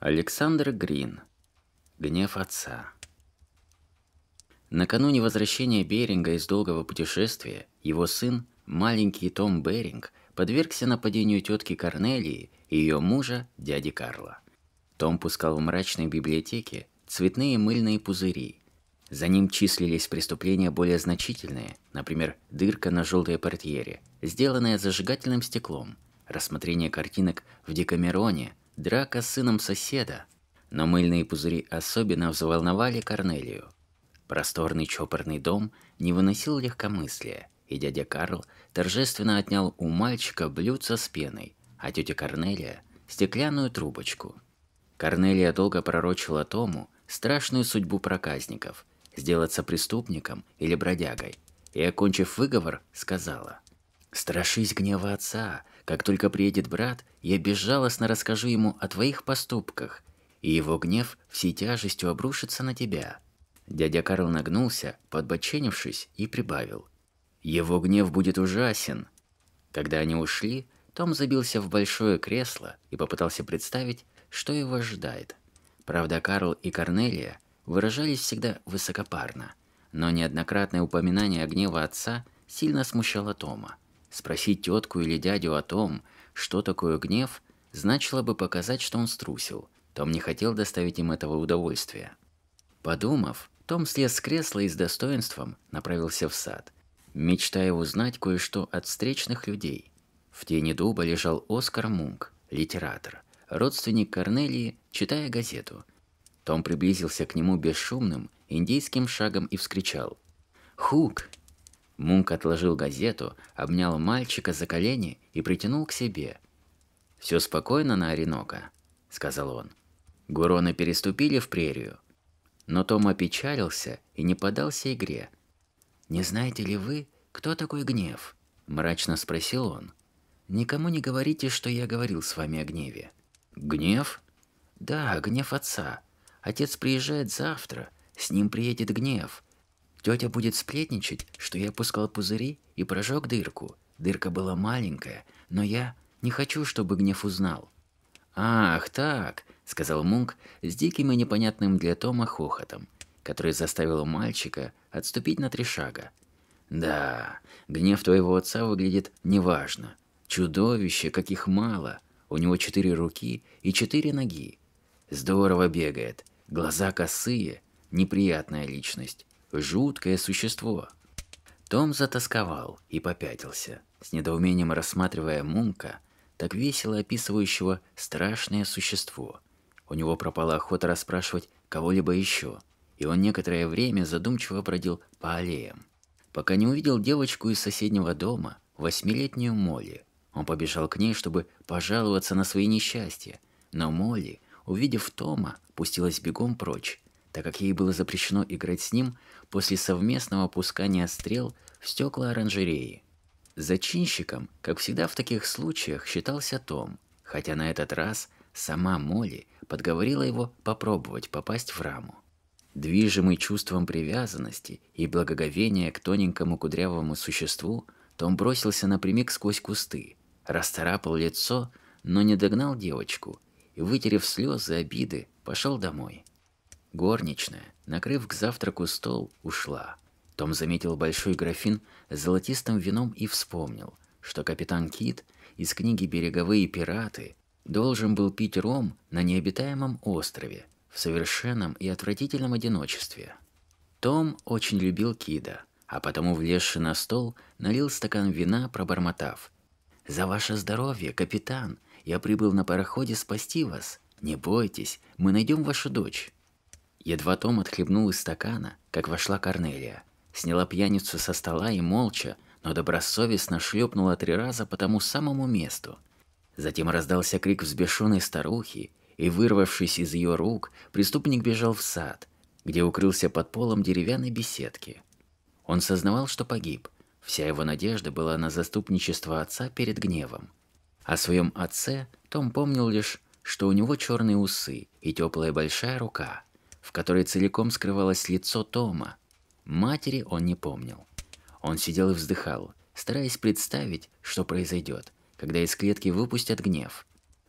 Александр Грин. Гнев отца. Накануне возвращения Беринга из долгого путешествия, его сын, маленький Том Беринг, подвергся нападению тетки Корнелии и ее мужа, дяди Карла. Том пускал в мрачной библиотеке цветные мыльные пузыри. За ним числились преступления более значительные, например, дырка на желтой портьере, сделанная зажигательным стеклом, рассмотрение картинок в Декамероне – Драка с сыном соседа. Но мыльные пузыри особенно взволновали Корнелию. Просторный чопорный дом не выносил легкомыслия, и дядя Карл торжественно отнял у мальчика блюдце с пеной, а тетя Корнелия – стеклянную трубочку. Корнелия долго пророчила Тому страшную судьбу проказников – сделаться преступником или бродягой, и, окончив выговор, сказала – Страшись гнева отца, как только приедет брат, я безжалостно расскажу ему о твоих поступках, и его гнев всей тяжестью обрушится на тебя». Дядя Карл нагнулся, подбоченившись, и прибавил. «Его гнев будет ужасен». Когда они ушли, Том забился в большое кресло и попытался представить, что его ожидает. Правда, Карл и Корнелия выражались всегда высокопарно, но неоднократное упоминание гнева отца сильно смущало Тома. Спросить тетку или дядю о том, что такое гнев, значило бы показать, что он струсил. Том не хотел доставить им этого удовольствия. Подумав, Том слез с кресла и с достоинством направился в сад, мечтая узнать кое-что от встречных людей. В тени дуба лежал Оскар Мунк, литератор, родственник Корнелии, читая газету. Том приблизился к нему бесшумным, индийским шагом и вскричал. «Хук, Мунк отложил газету, обнял мальчика за колени и притянул к себе. «Все спокойно на Оренока», — сказал он. Гуроны переступили в прерию. Но Том опечалился и не подался игре. «Не знаете ли вы, кто такой гнев?» – мрачно спросил он. «Никому не говорите, что я говорил с вами о гневе». «Гнев?» «Да, гнев отца. Отец приезжает завтра. С ним приедет гнев. Тетя будет сплетничать, что я пускал пузыри и прожег дырку. Дырка была маленькая, но я не хочу, чтобы гнев узнал. «Ах, так», — сказал Мунк с диким и непонятным для Тома хохотом, который заставил мальчика отступить на три шага. «Да, гнев твоего отца выглядит неважно. Чудовище, каких мало. У него четыре руки и четыре ноги. Здорово бегает, глаза косые, неприятная личность. Жуткое существо. Том затасковал и попятился, с недоумением рассматривая Мунка, так весело описывающего страшное существо. У него пропала охота расспрашивать кого-либо еще, и он некоторое время задумчиво бродил по аллеям. Пока не увидел девочку из соседнего дома, восьмилетнюю Молли. Он побежал к ней, чтобы пожаловаться на свои несчастья, но Молли, увидев Тома, пустилась бегом прочь, так как ей было запрещено играть с ним после совместного пускания стрел в стекла оранжереи. Зачинщиком, как всегда в таких случаях, считался Том, хотя на этот раз сама Молли подговорила его попробовать попасть в раму. Движимый чувством привязанности и благоговения к тоненькому кудрявому существу, Том бросился напрямик сквозь кусты, расцарапал лицо, но не догнал девочку и, вытерев слезы обиды, пошел домой. Горничная, накрыв к завтраку стол, ушла. Том заметил большой графин с золотистым вином и вспомнил, что капитан Кит из книги «Береговые пираты» должен был пить ром на необитаемом острове, в совершенном и отвратительном одиночестве. Том очень любил Кида, а потому, влезши на стол, налил стакан вина, пробормотав. «За ваше здоровье, капитан! Я прибыл на пароходе спасти вас! Не бойтесь, мы найдем вашу дочь!» Едва Том отхлебнул из стакана, как вошла Корнелия. Сняла пьяницу со стола и молча, но добросовестно шлепнула три раза по тому самому месту. Затем раздался крик взбешенной старухи, и, вырвавшись из ее рук, преступник бежал в сад, где укрылся под полом деревянной беседки. Он сознавал, что погиб. Вся его надежда была на заступничество отца перед гневом. О своем отце Том помнил лишь, что у него черные усы и теплая большая рука – в которой целиком скрывалось лицо Тома. Матери он не помнил. Он сидел и вздыхал, стараясь представить, что произойдет, когда из клетки выпустят гнев.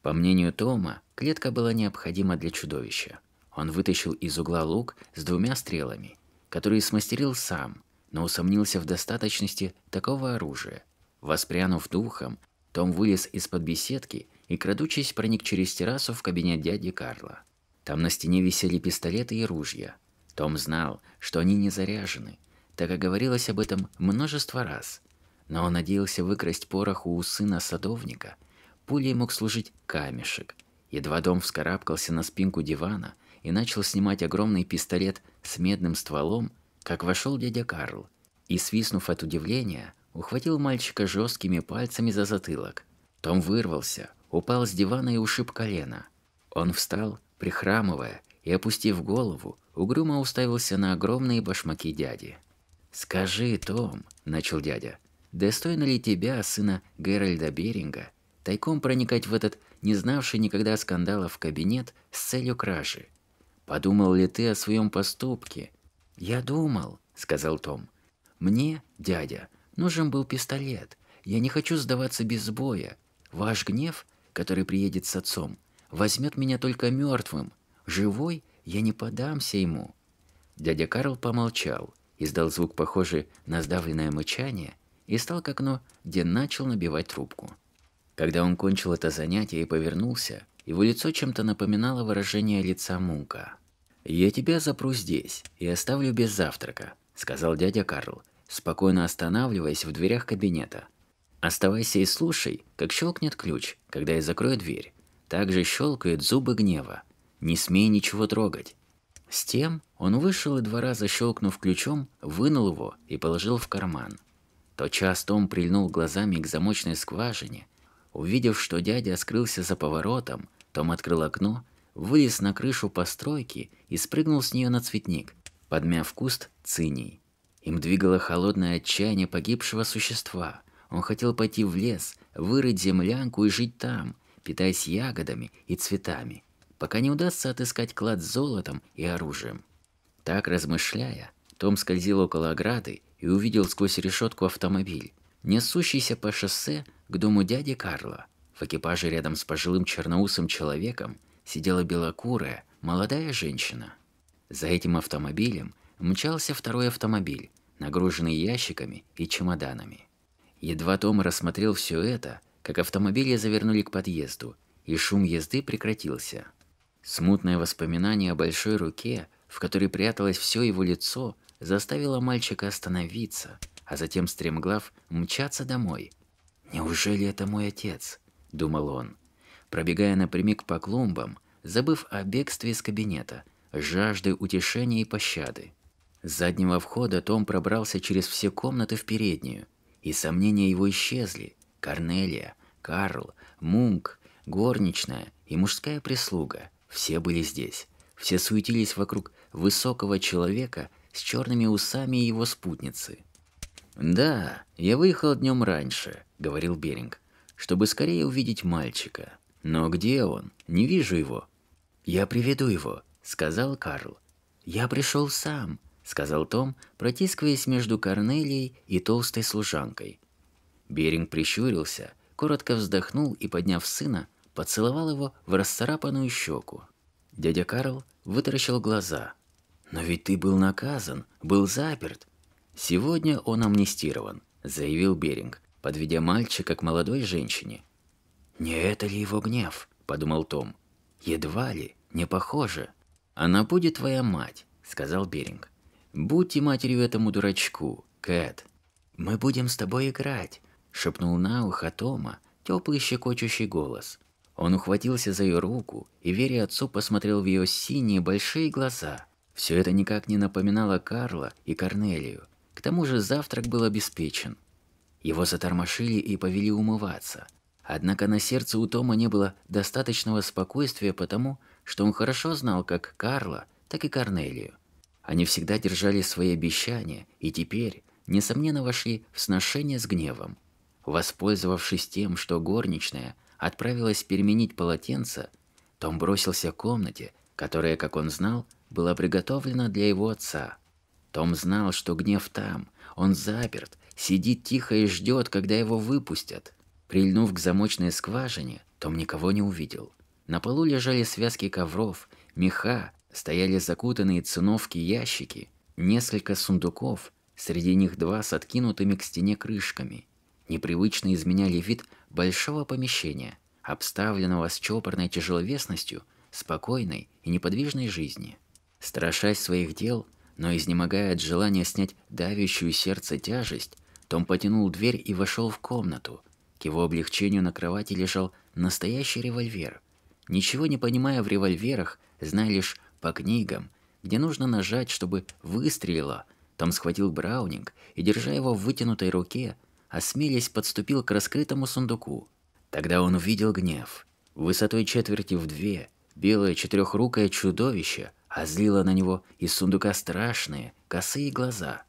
По мнению Тома, клетка была необходима для чудовища. Он вытащил из угла лук с двумя стрелами, которые смастерил сам, но усомнился в достаточности такого оружия. Воспрянув духом, том вылез из-под беседки и, крадучись, проник через террасу в кабинет дяди Карла. Там на стене висели пистолеты и ружья. Том знал, что они не заряжены, так и говорилось об этом множество раз. Но он надеялся выкрасть порох у сына садовника. Пулей мог служить камешек. Едва Дом вскарабкался на спинку дивана и начал снимать огромный пистолет с медным стволом, как вошел дядя Карл и, свистнув от удивления, ухватил мальчика жесткими пальцами за затылок. Том вырвался, упал с дивана и ушиб колено. Он встал, Прихрамывая и опустив голову, угрюмо уставился на огромные башмаки дяди. «Скажи, Том», – начал дядя, – «достойно ли тебя, сына Геральда Беринга, тайком проникать в этот, не знавший никогда скандалов кабинет, с целью кражи? Подумал ли ты о своем поступке?» «Я думал», – сказал Том. «Мне, дядя, нужен был пистолет. Я не хочу сдаваться без боя. Ваш гнев, который приедет с отцом, возьмет меня только мертвым. Живой я не подамся ему». Дядя Карл помолчал, издал звук, похожий на сдавленное мычание, и стал к окну, где начал набивать трубку. Когда он кончил это занятие и повернулся, его лицо чем-то напоминало выражение лица Мунка. «Я тебя запру здесь и оставлю без завтрака», — сказал дядя Карл, спокойно останавливаясь в дверях кабинета. «Оставайся и слушай, как щелкнет ключ, когда я закрою дверь также щелкает зубы гнева. Не смей ничего трогать. С тем он вышел и два раза щелкнув ключом, вынул его и положил в карман. Тотчас Том прильнул глазами к замочной скважине. Увидев, что дядя скрылся за поворотом, Том открыл окно, вылез на крышу постройки и спрыгнул с нее на цветник, подмяв куст циний. Им двигало холодное отчаяние погибшего существа. Он хотел пойти в лес, вырыть землянку и жить там – питаясь ягодами и цветами, пока не удастся отыскать клад с золотом и оружием. Так размышляя, том скользил около ограды и увидел сквозь решетку автомобиль, несущийся по шоссе к дому дяди Карла. В экипаже рядом с пожилым черноусым человеком сидела белокурая, молодая женщина. За этим автомобилем мчался второй автомобиль, нагруженный ящиками и чемоданами. Едва Том рассмотрел все это, как автомобили завернули к подъезду, и шум езды прекратился. Смутное воспоминание о большой руке, в которой пряталось все его лицо, заставило мальчика остановиться, а затем стремглав мчаться домой. «Неужели это мой отец?» – думал он. Пробегая напрямик по клумбам, забыв о бегстве из кабинета, жажды утешения и пощады. С заднего входа Том пробрался через все комнаты в переднюю, и сомнения его исчезли, Корнелия, Карл, Мунк, горничная и мужская прислуга – все были здесь. Все суетились вокруг высокого человека с черными усами и его спутницы. «Да, я выехал днем раньше», — говорил Беринг, — «чтобы скорее увидеть мальчика. Но где он? Не вижу его». «Я приведу его», — сказал Карл. «Я пришел сам», — сказал Том, протискиваясь между Корнелией и толстой служанкой. Беринг прищурился, коротко вздохнул и, подняв сына, поцеловал его в расцарапанную щеку. Дядя Карл вытаращил глаза. «Но ведь ты был наказан, был заперт». «Сегодня он амнистирован», – заявил Беринг, подведя мальчика к молодой женщине. «Не это ли его гнев?» – подумал Том. «Едва ли, не похоже». «Она будет твоя мать», – сказал Беринг. «Будьте матерью этому дурачку, Кэт. Мы будем с тобой играть, шепнул на ухо Тома теплый щекочущий голос. Он ухватился за ее руку и, веря отцу, посмотрел в ее синие большие глаза. Все это никак не напоминало Карла и Корнелию. К тому же завтрак был обеспечен. Его затормошили и повели умываться. Однако на сердце у Тома не было достаточного спокойствия потому, что он хорошо знал как Карла, так и Корнелию. Они всегда держали свои обещания и теперь, несомненно, вошли в сношение с гневом. Воспользовавшись тем, что горничная отправилась переменить полотенце, Том бросился к комнате, которая, как он знал, была приготовлена для его отца. Том знал, что гнев там, он заперт, сидит тихо и ждет, когда его выпустят. Прильнув к замочной скважине, Том никого не увидел. На полу лежали связки ковров, меха, стояли закутанные циновки ящики, несколько сундуков, среди них два с откинутыми к стене крышками – непривычно изменяли вид большого помещения, обставленного с чопорной тяжеловесностью, спокойной и неподвижной жизни. Страшась своих дел, но изнемогая от желания снять давящую сердце тяжесть, Том потянул дверь и вошел в комнату. К его облегчению на кровати лежал настоящий револьвер. Ничего не понимая в револьверах, зная лишь по книгам, где нужно нажать, чтобы выстрелило, Том схватил Браунинг и, держа его в вытянутой руке, осмелясь, подступил к раскрытому сундуку. Тогда он увидел гнев. Высотой четверти в две белое четырехрукое чудовище озлило на него из сундука страшные, косые глаза.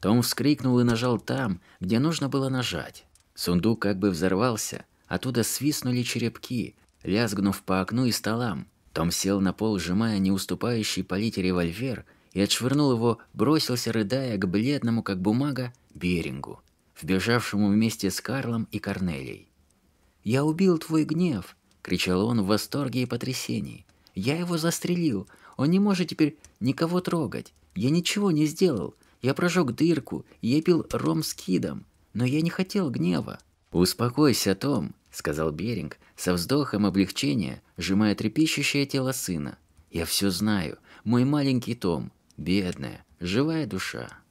Том вскрикнул и нажал там, где нужно было нажать. Сундук как бы взорвался, оттуда свистнули черепки, лязгнув по окну и столам. Том сел на пол, сжимая неуступающий уступающий револьвер, и отшвырнул его, бросился, рыдая, к бледному, как бумага, Берингу вбежавшему вместе с Карлом и Корнелией. «Я убил твой гнев!» — кричал он в восторге и потрясении. «Я его застрелил! Он не может теперь никого трогать! Я ничего не сделал! Я прожег дырку, и я пил ром с кидом! Но я не хотел гнева!» «Успокойся, Том!» — сказал Беринг, со вздохом облегчения, сжимая трепещущее тело сына. «Я все знаю. Мой маленький Том. Бедная, живая душа».